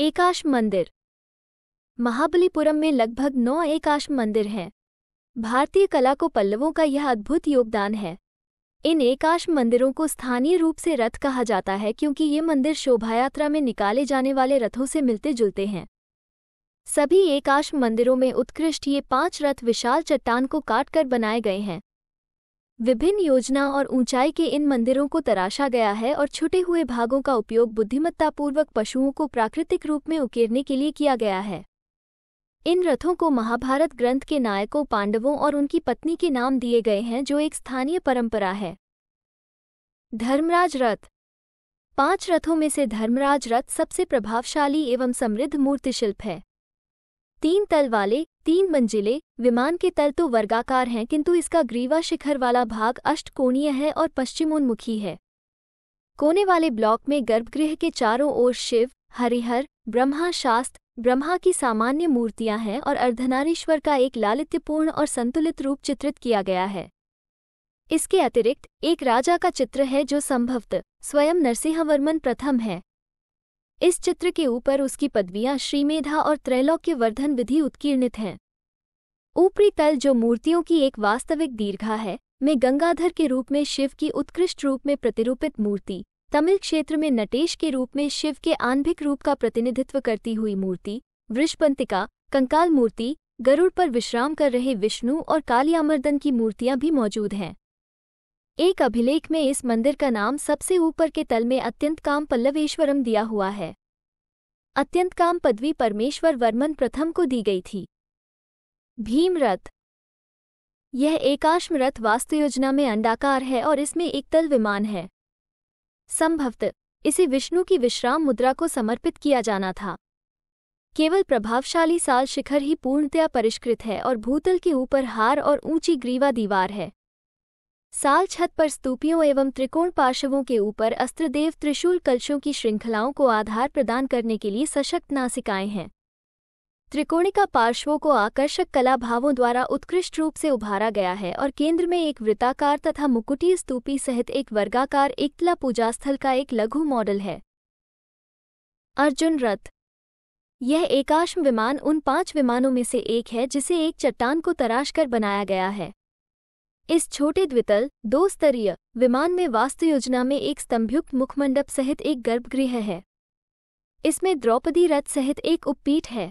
एकाश मंदिर महाबलीपुरम में लगभग नौ एकाश मंदिर हैं भारतीय कला को पल्लवों का यह अद्भुत योगदान है इन एकाश मंदिरों को स्थानीय रूप से रथ कहा जाता है क्योंकि ये मंदिर शोभायात्रा में निकाले जाने वाले रथों से मिलते जुलते हैं सभी एकाश मंदिरों में उत्कृष्ट ये पांच रथ विशाल चट्टान को काटकर बनाए गए हैं विभिन्न योजना और ऊंचाई के इन मंदिरों को तराशा गया है और छुटे हुए भागों का उपयोग बुद्धिमत्तापूर्वक पशुओं को प्राकृतिक रूप में उकेरने के लिए किया गया है इन रथों को महाभारत ग्रंथ के नायकों पांडवों और उनकी पत्नी के नाम दिए गए हैं जो एक स्थानीय परंपरा है धर्मराज रथ पांच रथों में से धर्मराज रथ सबसे प्रभावशाली एवं समृद्ध मूर्तिशिल्प है तीन तल वाले तीन मंजिले विमान के तल तो वर्गाकार हैं किंतु इसका ग्रीवा शिखर वाला भाग अष्टकोणीय है और पश्चिमोन्मुखी है कोने वाले ब्लॉक में गर्भगृह के चारों ओर शिव हरिहर ब्रह्मा शास्त्र ब्रह्मा की सामान्य मूर्तियां हैं और अर्धनारीश्वर का एक लालित्यपूर्ण और संतुलित रूप चित्रित किया गया है इसके अतिरिक्त एक राजा का चित्र है जो संभवत स्वयं नरसिंहवर्मन प्रथम है इस चित्र के ऊपर उसकी पदवियां श्रीमेधा और त्रैलोक्य वर्धन विधि उत्कीर्णित हैं ऊपरी तल जो मूर्तियों की एक वास्तविक दीर्घा है में गंगाधर के रूप में शिव की उत्कृष्ट रूप में प्रतिरूपित मूर्ति तमिल क्षेत्र में नटेश के रूप में शिव के आंभिक रूप का प्रतिनिधित्व करती हुई मूर्ति वृषपंतिका कंकाल मूर्ति गरुड़ पर विश्राम कर रहे विष्णु और कालियामर्दन की मूर्तियां भी मौजूद हैं एक अभिलेख में इस मंदिर का नाम सबसे ऊपर के तल में अत्यंत काम पल्लवेश्वरम दिया हुआ है अत्यंत काम पदवी परमेश्वर वर्मन प्रथम को दी गई थी भीमरथ यह एकाश्म रथ वास्तु योजना में अंडाकार है और इसमें एक तल विमान है संभवत इसे विष्णु की विश्राम मुद्रा को समर्पित किया जाना था केवल प्रभावशाली साल शिखर ही पूर्णतया परिष्कृत है और भूतल के ऊपर हार और ऊंची ग्रीवा दीवार है साल छत पर स्तूपियों एवं त्रिकोण पार्श्वों के ऊपर अस्त्रदेव त्रिशूल कलशों की श्रृंखलाओं को आधार प्रदान करने के लिए सशक्त नासिकाएं हैं त्रिकोणिका पार्श्वों को आकर्षक कला भावों द्वारा उत्कृष्ट रूप से उभारा गया है और केंद्र में एक वृत्ताकार तथा मुकुटी स्तूपी सहित एक वर्गाकार एकतला पूजास्थल का एक लघु मॉडल है अर्जुन रथ यह एकाश्म विमान उन पांच विमानों में से एक है जिसे एक चट्टान को तराश कर बनाया गया है इस छोटे द्वितल दो स्तरीय विमान में वास्तु योजना में एक स्तंभयुक्त मुखमंडप सहित एक गर्भगृह है इसमें द्रौपदी रथ सहित एक उपपीठ है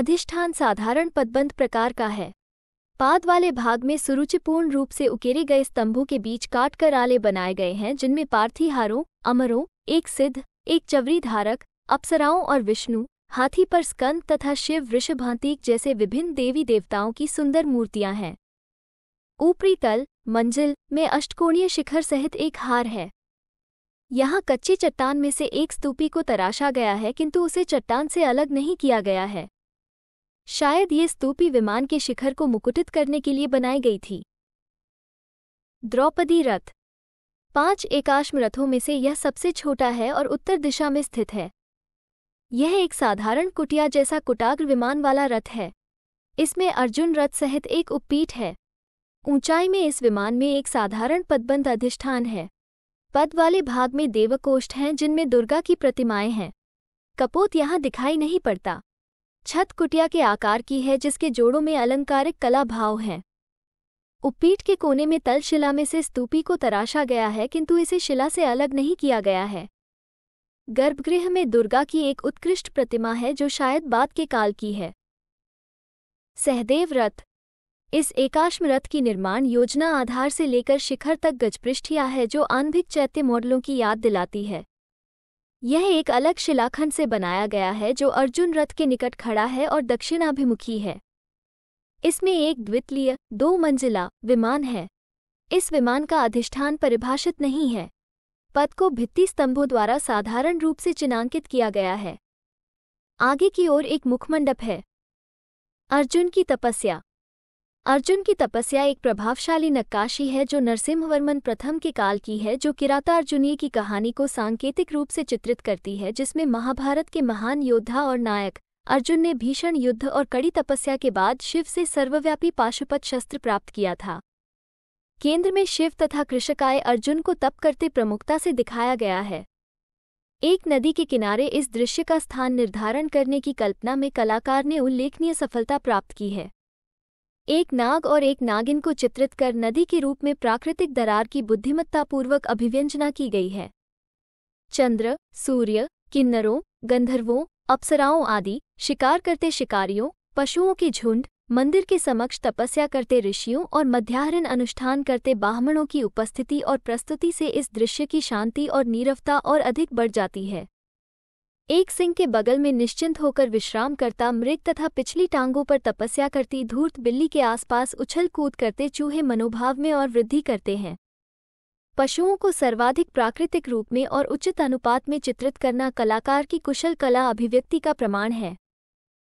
अधिष्ठान साधारण पदबंद प्रकार का है पाद वाले भाग में सुरुचिपूर्ण रूप से उकेरे गए स्तंभों के बीच काटकर आले बनाए गए हैं जिनमें पार्थिहारों अमरों एक सिद्ध एक चवरी धारक अप्सराओं और विष्णु हाथी पर स्कंद तथा शिव वृषभांतिक जैसे विभिन्न देवी देवताओं की सुंदर मूर्तियां हैं ऊपरी तल मंजिल में अष्टकोणीय शिखर सहित एक हार है यहाँ कच्ची चट्टान में से एक स्तूपी को तराशा गया है किंतु उसे चट्टान से अलग नहीं किया गया है शायद ये स्तूपी विमान के शिखर को मुकुटित करने के लिए बनाई गई थी द्रौपदी रथ पांच एकाश्म रथों में से यह सबसे छोटा है और उत्तर दिशा में स्थित है यह एक साधारण कुटिया जैसा कुटाग्र विमान वाला रथ है इसमें अर्जुन रथ सहित एक उपपीठ है ऊंचाई में इस विमान में एक साधारण पदबंध अधिष्ठान है पद वाले भाग में देवकोष्ठ हैं जिनमें दुर्गा की प्रतिमाएं हैं कपोत यहाँ दिखाई नहीं पड़ता छत कुटिया के आकार की है जिसके जोड़ों में अलंकारिक कला भाव हैं उपीठ के कोने में तलशिला में से स्तूपी को तराशा गया है किंतु इसे शिला से अलग नहीं किया गया है गर्भगृह में दुर्गा की एक उत्कृष्ट प्रतिमा है जो शायद बाद के काल की है सहदेव रथ इस एकाश्म रथ की निर्माण योजना आधार से लेकर शिखर तक गजपृष्ठिया है जो आंधिक चैत्य मॉडलों की याद दिलाती है यह एक अलग शिलाखंड से बनाया गया है जो अर्जुन रथ के निकट खड़ा है और दक्षिणाभिमुखी है इसमें एक द्वितीय दो मंजिला विमान है इस विमान का अधिष्ठान परिभाषित नहीं है पद को भित्ति स्तंभों द्वारा साधारण रूप से चिन्हांकित किया गया है आगे की ओर एक मुखमंडप है अर्जुन की तपस्या अर्जुन की तपस्या एक प्रभावशाली नक्काशी है जो नरसिम्हवर्मन प्रथम के काल की है जो किराता अर्जुनीय की कहानी को सांकेतिक रूप से चित्रित करती है जिसमें महाभारत के महान योद्धा और नायक अर्जुन ने भीषण युद्ध और कड़ी तपस्या के बाद शिव से सर्वव्यापी पाशुपत शस्त्र प्राप्त किया था केंद्र में शिव तथा कृषकाय अर्जुन को तप करते प्रमुखता से दिखाया गया है एक नदी के किनारे इस दृश्य का स्थान निर्धारण करने की कल्पना में कलाकार ने उल्लेखनीय सफलता प्राप्त की है एक नाग और एक नागिन को चित्रित कर नदी के रूप में प्राकृतिक दरार की बुद्धिमत्तापूर्वक अभिव्यंजना की गई है चंद्र सूर्य किन्नरों गंधर्वों अप्सराओं आदि शिकार करते शिकारियों पशुओं के झुंड मंदिर के समक्ष तपस्या करते ऋषियों और मध्याहन अनुष्ठान करते ब्राह्मणों की उपस्थिति और प्रस्तुति से इस दृश्य की शांति और नीरवता और अधिक बढ़ जाती है एक सिंह के बगल में निश्चिंत होकर विश्राम करता मृग तथा पिछली टांगों पर तपस्या करती धूर्त बिल्ली के आसपास उछल कूद करते चूहे मनोभाव में और वृद्धि करते हैं पशुओं को सर्वाधिक प्राकृतिक रूप में और उचित अनुपात में चित्रित करना कलाकार की कुशल कला अभिव्यक्ति का प्रमाण है